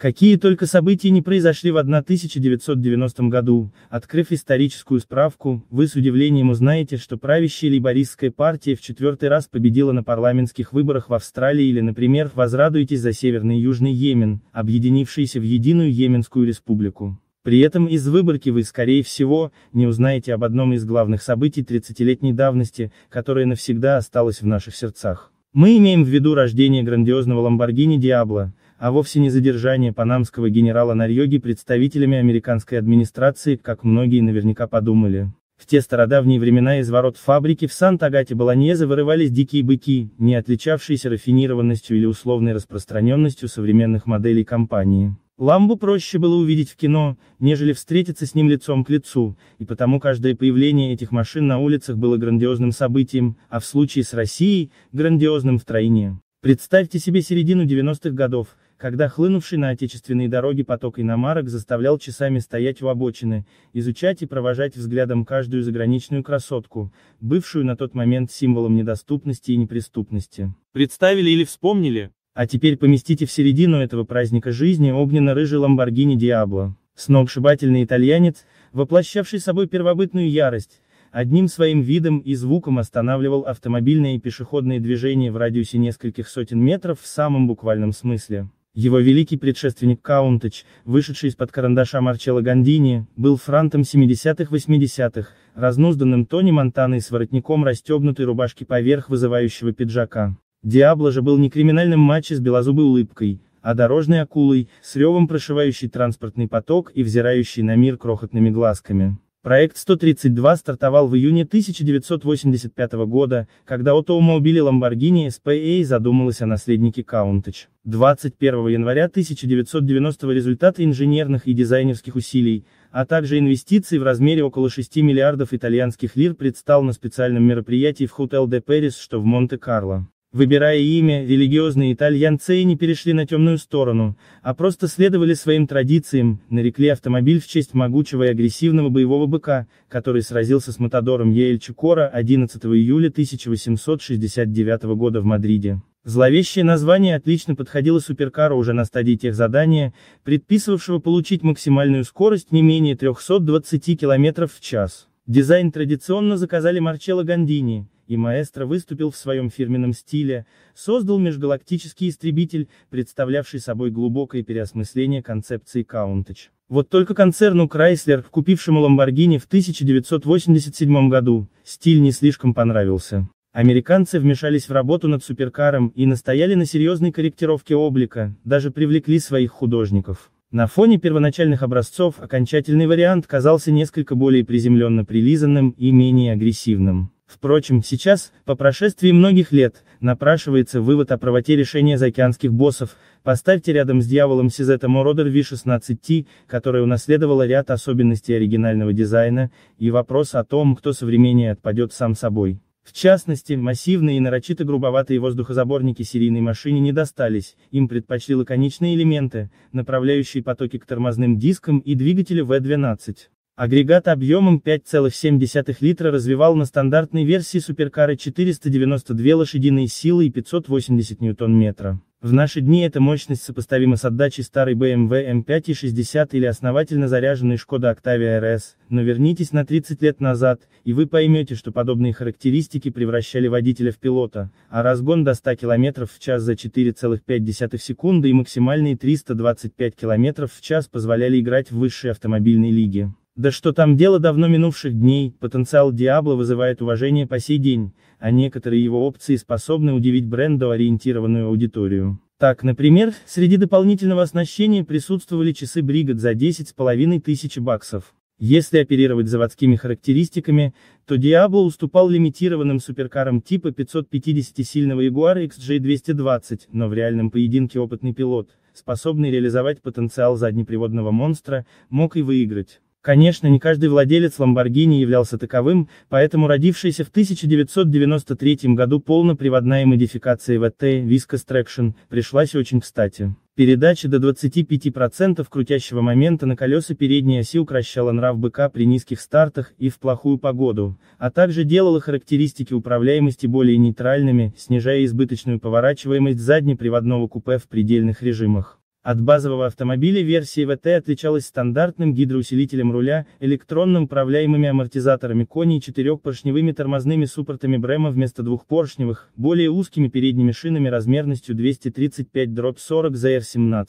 Какие только события не произошли в 1990 году, открыв историческую справку, вы с удивлением узнаете, что правящая лейбористская партия в четвертый раз победила на парламентских выборах в Австралии или, например, возрадуетесь за Северный и Южный Йемен, объединившиеся в единую Йеменскую республику. При этом из выборки вы, скорее всего, не узнаете об одном из главных событий 30-летней давности, которое навсегда осталось в наших сердцах. Мы имеем в виду рождение грандиозного Ламборгини Диабло, а вовсе не задержание панамского генерала Нарьоги представителями американской администрации, как многие наверняка подумали. В те стародавние времена из ворот фабрики в Сант-Агате Болоньезе вырывались дикие быки, не отличавшиеся рафинированностью или условной распространенностью современных моделей компании. Ламбу проще было увидеть в кино, нежели встретиться с ним лицом к лицу, и потому каждое появление этих машин на улицах было грандиозным событием, а в случае с Россией – грандиозным втройне. Представьте себе середину 90-х годов, когда хлынувший на отечественные дороги поток иномарок заставлял часами стоять в обочины, изучать и провожать взглядом каждую заграничную красотку, бывшую на тот момент символом недоступности и неприступности. Представили или вспомнили? А теперь поместите в середину этого праздника жизни огненно-рыжий Ламборгини Диабло. Сногсшибательный итальянец, воплощавший собой первобытную ярость, одним своим видом и звуком останавливал автомобильные и пешеходные движения в радиусе нескольких сотен метров в самом буквальном смысле. Его великий предшественник Каунтач, вышедший из-под карандаша Марчелло Гандини, был франтом 70-80-х, х разнузданным Тони Монтаной с воротником расстегнутой рубашки поверх вызывающего пиджака. Диабло же был не криминальным матче с белозубой улыбкой, а дорожной акулой, с ревом прошивающей транспортный поток и взирающей на мир крохотными глазками. Проект 132 стартовал в июне 1985 года, когда Automobile Lamborghini SPA задумалась о наследнике Countach. 21 января 1990 результаты инженерных и дизайнерских усилий, а также инвестиций в размере около 6 миллиардов итальянских лир предстал на специальном мероприятии в Hotel de Paris, что в Монте-Карло. Выбирая имя, религиозные итальянцы не перешли на темную сторону, а просто следовали своим традициям, нарекли автомобиль в честь могучего и агрессивного боевого быка, который сразился с Матадором Еэль 11 июля 1869 года в Мадриде. Зловещее название отлично подходило суперкару уже на стадии тех задания, предписывавшего получить максимальную скорость не менее 320 км в час. Дизайн традиционно заказали Марчелло Гандини, и маэстро выступил в своем фирменном стиле, создал межгалактический истребитель, представлявший собой глубокое переосмысление концепции Каунтач. Вот только концерну Chrysler, купившему Lamborghini в 1987 году, стиль не слишком понравился. Американцы вмешались в работу над суперкаром и настояли на серьезной корректировке облика, даже привлекли своих художников. На фоне первоначальных образцов окончательный вариант казался несколько более приземленно прилизанным и менее агрессивным. Впрочем, сейчас, по прошествии многих лет, напрашивается вывод о правоте решения заокеанских боссов, поставьте рядом с дьяволом Сизета Мородер V16T, которая унаследовала ряд особенностей оригинального дизайна, и вопрос о том, кто современнее отпадет сам собой. В частности, массивные и нарочито грубоватые воздухозаборники серийной машине не достались, им предпочли лаконичные элементы, направляющие потоки к тормозным дискам и двигателю V12. Агрегат объемом 5,7 литра развивал на стандартной версии суперкары 492 лошадиные силы и 580 ньютон-метра. В наши дни эта мощность сопоставима с отдачей старой BMW M5 эм эм и 60 или основательно заряженной Skoda Octavia RS, но вернитесь на 30 лет назад, и вы поймете, что подобные характеристики превращали водителя в пилота, а разгон до 100 км в час за 4,5 секунды и максимальные 325 км в час позволяли играть в высшей автомобильной лиге. Да что там дело давно минувших дней, потенциал Диабло вызывает уважение по сей день, а некоторые его опции способны удивить бренду ориентированную аудиторию. Так, например, среди дополнительного оснащения присутствовали часы Бригад за 10,5 тысяч баксов. Если оперировать заводскими характеристиками, то Diablo уступал лимитированным суперкарам типа 550-сильного Jaguar XJ220, но в реальном поединке опытный пилот, способный реализовать потенциал заднеприводного монстра, мог и выиграть. Конечно, не каждый владелец Lamborghini являлся таковым, поэтому родившаяся в 1993 году полноприводная модификация VT Viscous Traction пришлась очень кстати. Передача до 25% крутящего момента на колеса передней оси укращала нрав быка при низких стартах и в плохую погоду, а также делала характеристики управляемости более нейтральными, снижая избыточную поворачиваемость заднеприводного купе в предельных режимах. От базового автомобиля версия ВТ отличалась стандартным гидроусилителем руля, электронным управляемыми амортизаторами кони и четырехпоршневыми тормозными суппортами Брема вместо двухпоршневых, более узкими передними шинами размерностью 235-40 ZR17.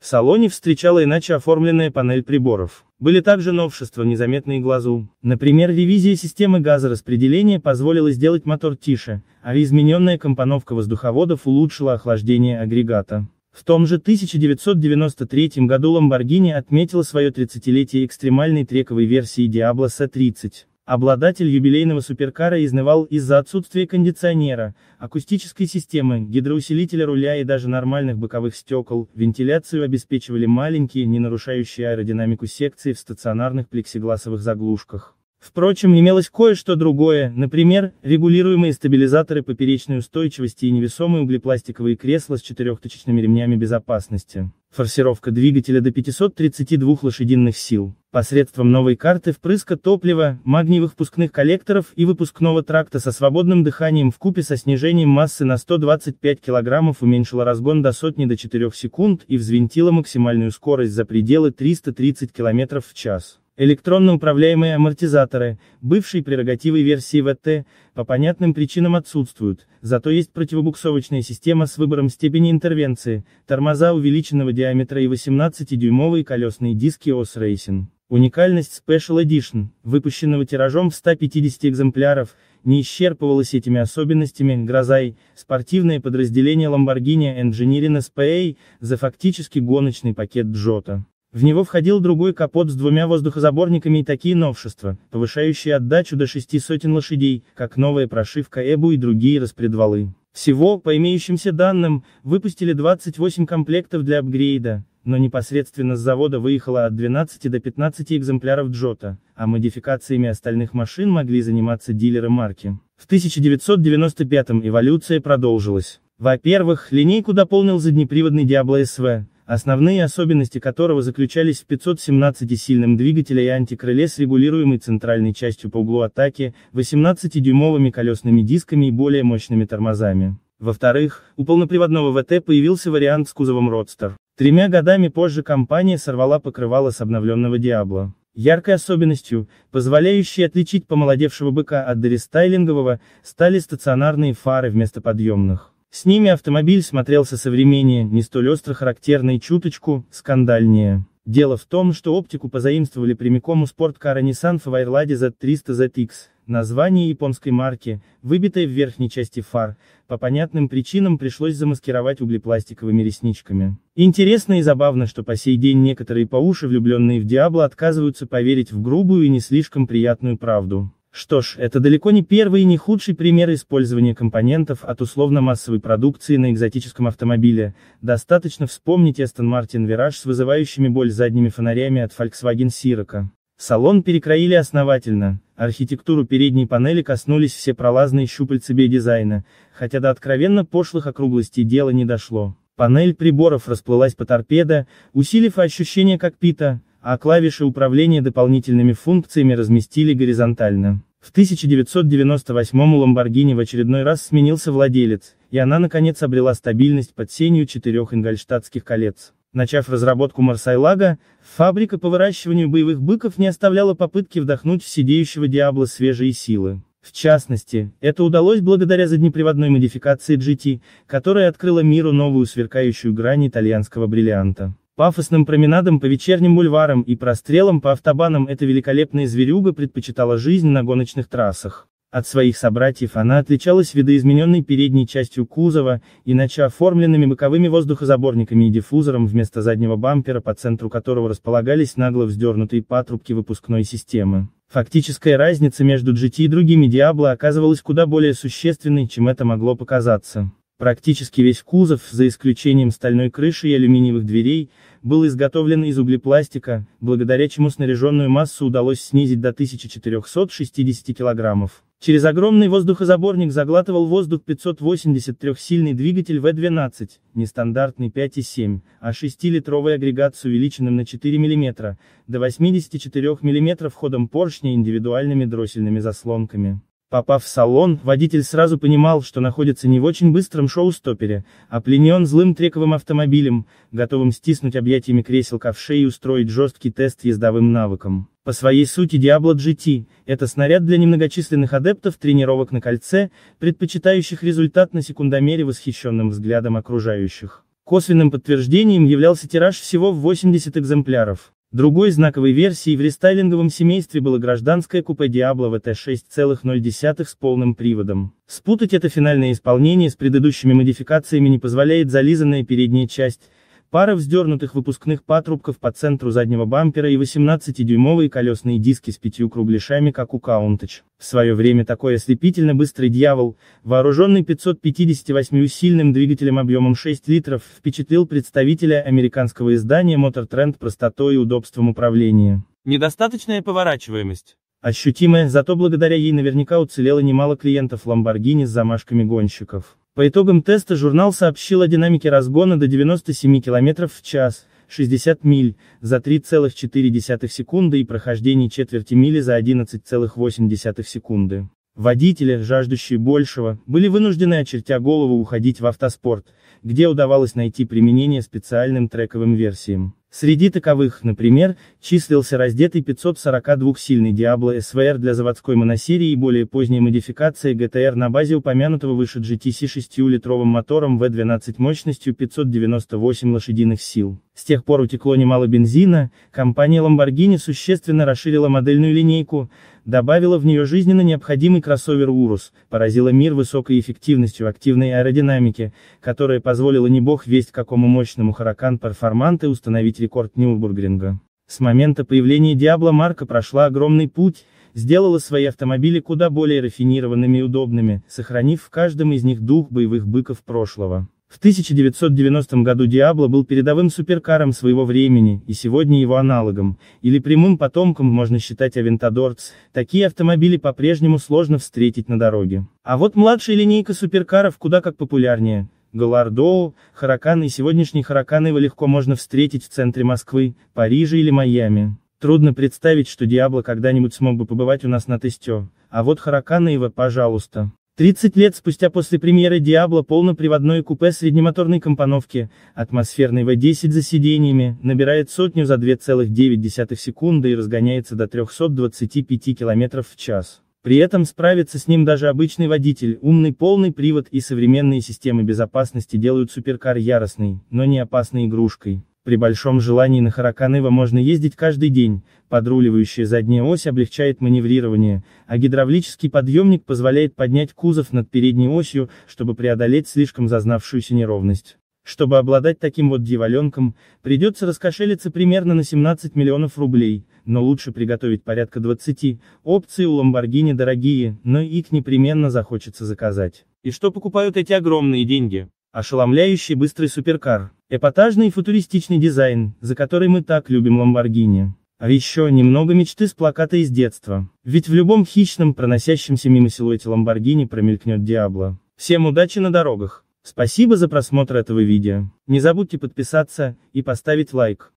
В салоне встречала иначе оформленная панель приборов. Были также новшества, незаметные глазу. Например, ревизия системы газораспределения позволила сделать мотор тише, а измененная компоновка воздуховодов улучшила охлаждение агрегата. В том же 1993 году Lamborghini отметила свое 30-летие экстремальной трековой версии Diablo S30. Обладатель юбилейного суперкара изнывал из-за отсутствия кондиционера, акустической системы, гидроусилителя руля и даже нормальных боковых стекол, вентиляцию обеспечивали маленькие, не нарушающие аэродинамику секции в стационарных плексигласовых заглушках. Впрочем, имелось кое-что другое, например, регулируемые стабилизаторы поперечной устойчивости и невесомые углепластиковые кресла с четырехточечными ремнями безопасности, форсировка двигателя до 532 лошадиных сил, посредством новой карты впрыска топлива, магниевых впускных коллекторов и выпускного тракта со свободным дыханием в купе со снижением массы на 125 кг уменьшила разгон до сотни до 4 секунд и взвинтила максимальную скорость за пределы 330 км в час. Электронно управляемые амортизаторы, бывшие прерогативой версии ВТ, по понятным причинам отсутствуют, зато есть противобуксовочная система с выбором степени интервенции, тормоза увеличенного диаметра и 18-дюймовые колесные диски OS Racing. Уникальность Special Edition, выпущенного тиражом в 150 экземпляров, не исчерпывалась этими особенностями, Грозай спортивное подразделение Lamborghini Engineering SPA за фактически гоночный пакет Джота. В него входил другой капот с двумя воздухозаборниками и такие новшества, повышающие отдачу до 6 сотен лошадей, как новая прошивка ЭБУ и другие распредвалы. Всего, по имеющимся данным, выпустили 28 комплектов для апгрейда, но непосредственно с завода выехало от 12 до 15 экземпляров Джота, а модификациями остальных машин могли заниматься дилеры марки. В 1995-м эволюция продолжилась. Во-первых, линейку дополнил заднеприводный Diablo SV, основные особенности которого заключались в 517-сильном двигателе и антикрыле с регулируемой центральной частью по углу атаки, 18-дюймовыми колесными дисками и более мощными тормозами. Во-вторых, у полноприводного ВТ появился вариант с кузовом Родстер. Тремя годами позже компания сорвала покрывало с обновленного Диабло. Яркой особенностью, позволяющей отличить помолодевшего быка от дорестайлингового, стали стационарные фары вместо подъемных. С ними автомобиль смотрелся современнее, не столь остро характерно чуточку, скандальнее. Дело в том, что оптику позаимствовали прямиком у спорткара Nissan в Z300 ZX, название японской марки, выбитое в верхней части фар, по понятным причинам пришлось замаскировать углепластиковыми ресничками. Интересно и забавно, что по сей день некоторые по уши влюбленные в Диабло отказываются поверить в грубую и не слишком приятную правду. Что ж, это далеко не первый и не худший пример использования компонентов от условно-массовой продукции на экзотическом автомобиле, достаточно вспомнить Aston Martin Virage с вызывающими боль задними фонарями от Volkswagen Sirocco. Салон перекроили основательно, архитектуру передней панели коснулись все пролазные щупальцы B-дизайна, хотя до откровенно пошлых округлостей дело не дошло. Панель приборов расплылась по торпедо, усилив ощущение кокпита, а клавиши управления дополнительными функциями разместили горизонтально. В 1998 у Lamborghini в очередной раз сменился владелец, и она наконец обрела стабильность под сенью четырех ингольштадтских колец. Начав разработку Марсайлага, фабрика по выращиванию боевых быков не оставляла попытки вдохнуть в сидеющего Диабло свежие силы. В частности, это удалось благодаря заднеприводной модификации GT, которая открыла миру новую сверкающую грань итальянского бриллианта. Пафосным променадом по вечерним бульварам и прострелам по автобанам эта великолепная зверюга предпочитала жизнь на гоночных трассах. От своих собратьев она отличалась видоизмененной передней частью кузова, иначе оформленными боковыми воздухозаборниками и диффузором вместо заднего бампера по центру которого располагались нагло вздернутые патрубки выпускной системы. Фактическая разница между GT и другими Diablo оказывалась куда более существенной, чем это могло показаться. Практически весь кузов, за исключением стальной крыши и алюминиевых дверей, был изготовлен из углепластика, благодаря чему снаряженную массу удалось снизить до 1460 кг. Через огромный воздухозаборник заглатывал воздух 583-сильный двигатель v 12 нестандартный 5,7, а 6-литровый агрегат с увеличенным на 4 мм, до 84 мм ходом поршня и индивидуальными дроссельными заслонками. Попав в салон, водитель сразу понимал, что находится не в очень быстром шоу-стопере, а пленен злым трековым автомобилем, готовым стиснуть объятиями кресел ковшей и устроить жесткий тест ездовым навыкам. По своей сути Diablo GT – это снаряд для немногочисленных адептов тренировок на кольце, предпочитающих результат на секундомере восхищенным взглядом окружающих. Косвенным подтверждением являлся тираж всего в 80 экземпляров. Другой знаковой версией в рестайлинговом семействе было гражданское купе Diablo VT 6,0 с полным приводом. Спутать это финальное исполнение с предыдущими модификациями не позволяет зализанная передняя часть, пара вздернутых выпускных патрубков по центру заднего бампера и 18-дюймовые колесные диски с пятью кругляшами как у Countach. В свое время такой ослепительно быстрый дьявол, вооруженный 558-сильным двигателем объемом 6 литров, впечатлил представителя американского издания Motor Trend простотой и удобством управления. Недостаточная поворачиваемость ощутимая, зато благодаря ей наверняка уцелело немало клиентов Lamborghini с замашками гонщиков. По итогам теста журнал сообщил о динамике разгона до 97 км в час, 60 миль, за 3,4 секунды и прохождении четверти мили за 11,8 секунды. Водители, жаждущие большего, были вынуждены, очертя голову, уходить в автоспорт, где удавалось найти применение специальным трековым версиям. Среди таковых, например, числился раздетый 542-сильный Diablo SVR для заводской моносерии и более поздние модификации GTR на базе упомянутого выше GTC 6-литровым мотором V12 мощностью 598 лошадиных сил. С тех пор утекло немало бензина, компания Lamborghini существенно расширила модельную линейку, добавила в нее жизненно необходимый кроссовер Урус, поразила мир высокой эффективностью активной аэродинамики, которая позволила не бог весть какому мощному Харакан перформанте установить рекорд Нюрбургринга. С момента появления Диабло марка прошла огромный путь, сделала свои автомобили куда более рафинированными и удобными, сохранив в каждом из них дух боевых быков прошлого. В 1990 году Диабло был передовым суперкаром своего времени, и сегодня его аналогом, или прямым потомком можно считать Авентадорц, такие автомобили по-прежнему сложно встретить на дороге. А вот младшая линейка суперкаров куда как популярнее. Галардоу, Харакан и сегодняшний Харакан его легко можно встретить в центре Москвы, Парижа или Майами. Трудно представить, что Диабло когда-нибудь смог бы побывать у нас на тесте, а вот Харакан и его, пожалуйста. 30 лет спустя после премьеры Diablo полноприводное купе среднемоторной компоновки, атмосферный V10 за сиденьями, набирает сотню за 2,9 секунды и разгоняется до 325 км в час. При этом справится с ним даже обычный водитель, умный полный привод и современные системы безопасности делают суперкар яростной, но не опасной игрушкой. При большом желании на Хараканева можно ездить каждый день, подруливающая задняя ось облегчает маневрирование, а гидравлический подъемник позволяет поднять кузов над передней осью, чтобы преодолеть слишком зазнавшуюся неровность. Чтобы обладать таким вот дьяволенком, придется раскошелиться примерно на 17 миллионов рублей, но лучше приготовить порядка 20, опции у Ламборгини дорогие, но их непременно захочется заказать. И что покупают эти огромные деньги? Ошеломляющий быстрый суперкар, эпатажный футуристичный дизайн, за который мы так любим Ламборгини. А еще немного мечты с плаката из детства. Ведь в любом хищном, проносящемся мимо силуэте Ламборгини промелькнет Диабло. Всем удачи на дорогах. Спасибо за просмотр этого видео. Не забудьте подписаться и поставить лайк.